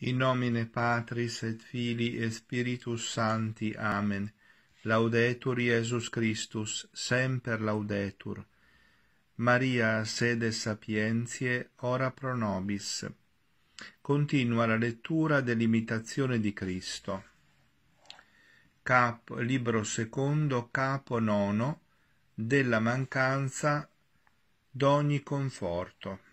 In nomine Patris et Filii et Spiritus Sancti. Amen. Laudetur Iesus Christus, semper laudetur. Maria, sede sapientiae, ora pro nobis. Continua la lettura dell'imitazione di Cristo. Capo, libro secondo, capo nono, della mancanza d'ogni conforto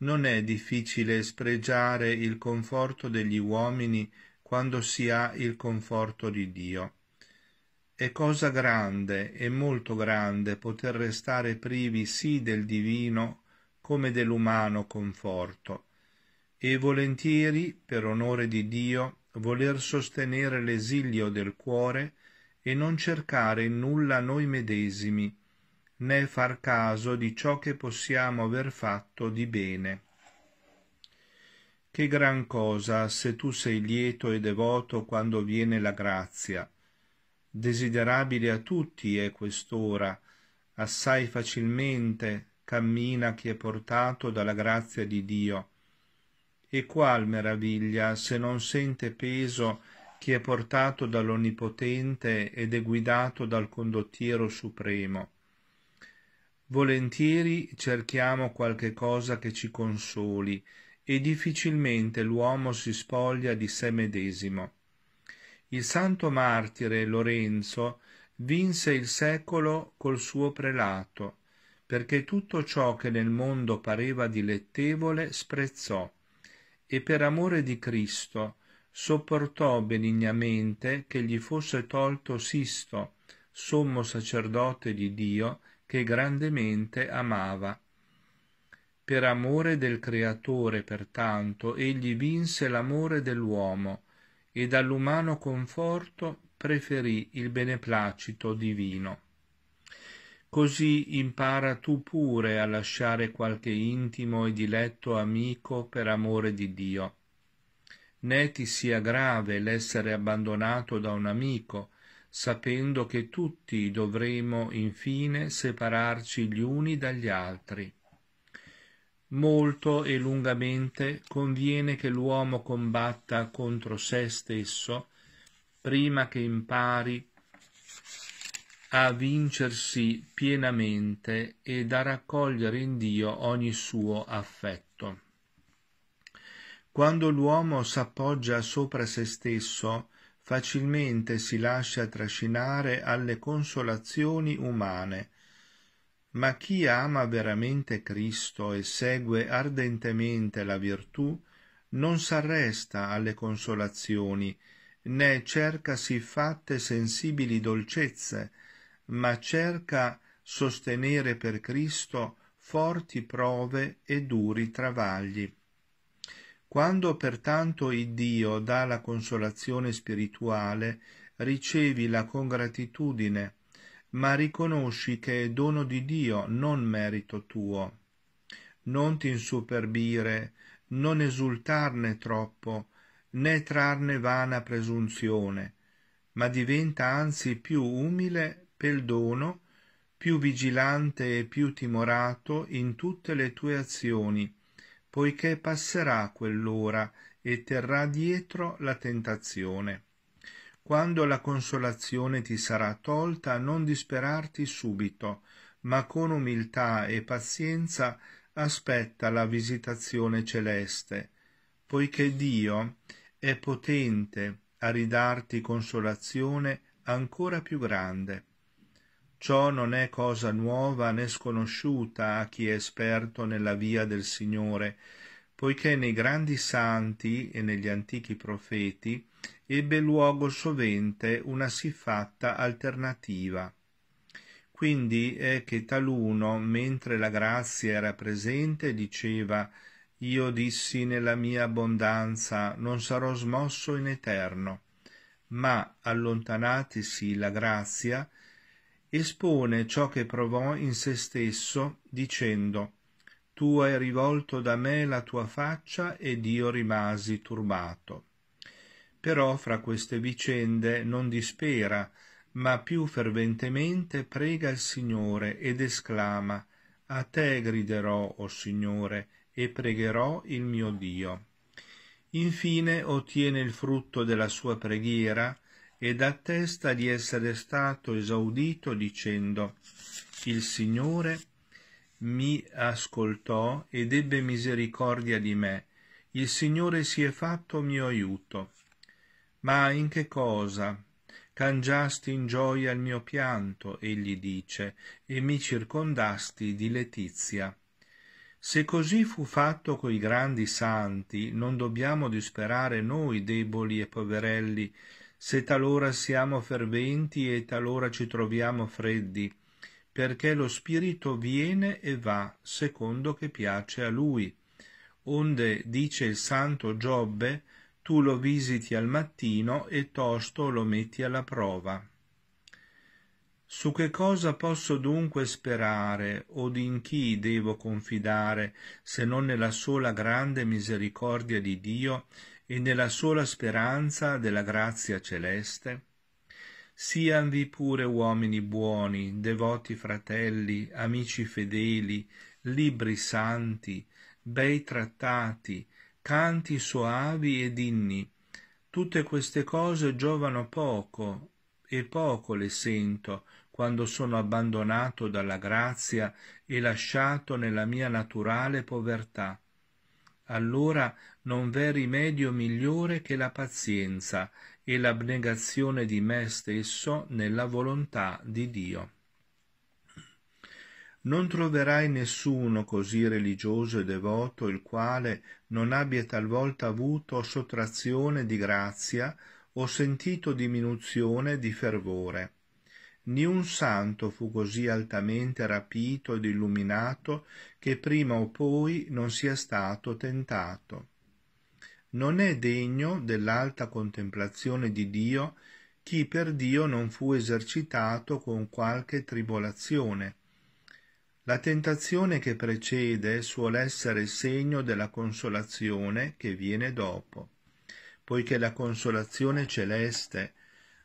non è difficile spregiare il conforto degli uomini quando si ha il conforto di Dio. È cosa grande e molto grande poter restare privi sì del divino come dell'umano conforto, e volentieri, per onore di Dio, voler sostenere l'esilio del cuore e non cercare in nulla noi medesimi, né far caso di ciò che possiamo aver fatto di bene. Che gran cosa se tu sei lieto e devoto quando viene la grazia. Desiderabile a tutti è quest'ora, assai facilmente cammina chi è portato dalla grazia di Dio. E qual meraviglia se non sente peso chi è portato dall'Onnipotente ed è guidato dal condottiero supremo Volentieri cerchiamo qualche cosa che ci consoli, e difficilmente l'uomo si spoglia di sé medesimo. Il santo martire Lorenzo vinse il secolo col suo prelato, perché tutto ciò che nel mondo pareva dilettevole sprezzò, e per amore di Cristo sopportò benignamente che gli fosse tolto Sisto, sommo sacerdote di Dio, che grandemente amava. Per amore del Creatore, pertanto, egli vinse l'amore dell'uomo e dall'umano conforto preferì il beneplacito divino. Così impara tu pure a lasciare qualche intimo e diletto amico per amore di Dio. Né ti sia grave l'essere abbandonato da un amico, sapendo che tutti dovremo infine separarci gli uni dagli altri. Molto e lungamente conviene che l'uomo combatta contro se stesso prima che impari a vincersi pienamente e da raccogliere in Dio ogni suo affetto. Quando l'uomo s'appoggia sopra se stesso, facilmente si lascia trascinare alle consolazioni umane. Ma chi ama veramente Cristo e segue ardentemente la virtù, non s'arresta alle consolazioni, né cerca siffatte sensibili dolcezze, ma cerca sostenere per Cristo forti prove e duri travagli. Quando pertanto Iddio dà la consolazione spirituale, ricevila con gratitudine, ma riconosci che è dono di Dio, non merito tuo. Non ti insuperbire, non esultarne troppo, né trarne vana presunzione, ma diventa anzi più umile pel dono, più vigilante e più timorato in tutte le tue azioni, poiché passerà quell'ora e terrà dietro la tentazione. Quando la consolazione ti sarà tolta, non disperarti subito, ma con umiltà e pazienza aspetta la visitazione celeste, poiché Dio è potente a ridarti consolazione ancora più grande. Ciò non è cosa nuova né sconosciuta a chi è esperto nella via del Signore, poiché nei grandi santi e negli antichi profeti ebbe luogo sovente una siffatta alternativa. Quindi è che taluno, mentre la grazia era presente, diceva Io dissi nella mia abbondanza, non sarò smosso in eterno. Ma allontanatisi la grazia, espone ciò che provò in se stesso, dicendo Tu hai rivolto da me la tua faccia ed io rimasi turbato. Però fra queste vicende non dispera, ma più ferventemente prega il Signore ed esclama A te griderò, o Signore, e pregherò il mio Dio. Infine ottiene il frutto della sua preghiera, ed attesta di essere stato esaudito dicendo Il Signore mi ascoltò ed ebbe misericordia di me. Il Signore si è fatto mio aiuto. Ma in che cosa? Cangiasti in gioia il mio pianto, egli dice, e mi circondasti di letizia. Se così fu fatto coi grandi santi, non dobbiamo disperare noi deboli e poverelli, se talora siamo ferventi e talora ci troviamo freddi, perché lo Spirito viene e va secondo che piace a Lui. Onde, dice il santo Giobbe, tu lo visiti al mattino e tosto lo metti alla prova. Su che cosa posso dunque sperare, od in chi devo confidare, se non nella sola grande misericordia di Dio e nella sola speranza della grazia celeste, sianvi pure uomini buoni, devoti fratelli, amici fedeli, libri santi, bei trattati, canti soavi ed inni. Tutte queste cose giovano poco, e poco le sento, quando sono abbandonato dalla grazia e lasciato nella mia naturale povertà. Allora non v'è rimedio migliore che la pazienza e l'abnegazione di me stesso nella volontà di Dio. Non troverai nessuno così religioso e devoto il quale non abbia talvolta avuto sottrazione di grazia o sentito diminuzione di fervore. Niun santo fu così altamente rapito ed illuminato che prima o poi non sia stato tentato. Non è degno dell'alta contemplazione di Dio chi per Dio non fu esercitato con qualche tribolazione. La tentazione che precede suol essere segno della consolazione che viene dopo, poiché la consolazione celeste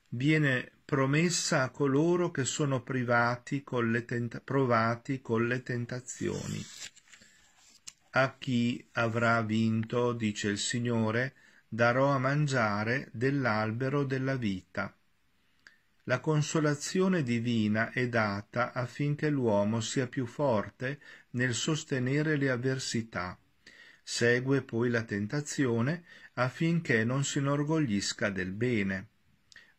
viene promessa a coloro che sono privati con le provati con le tentazioni. A chi avrà vinto, dice il Signore, darò a mangiare dell'albero della vita. La consolazione divina è data affinché l'uomo sia più forte nel sostenere le avversità. Segue poi la tentazione affinché non si inorgoglisca del bene.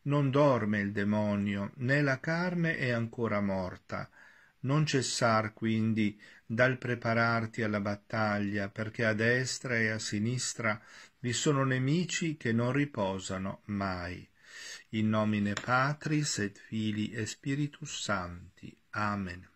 Non dorme il demonio, né la carne è ancora morta, non cessar quindi dal prepararti alla battaglia, perché a destra e a sinistra vi sono nemici che non riposano mai. In nomine Patris et Fili e Spiritus Santi. Amen.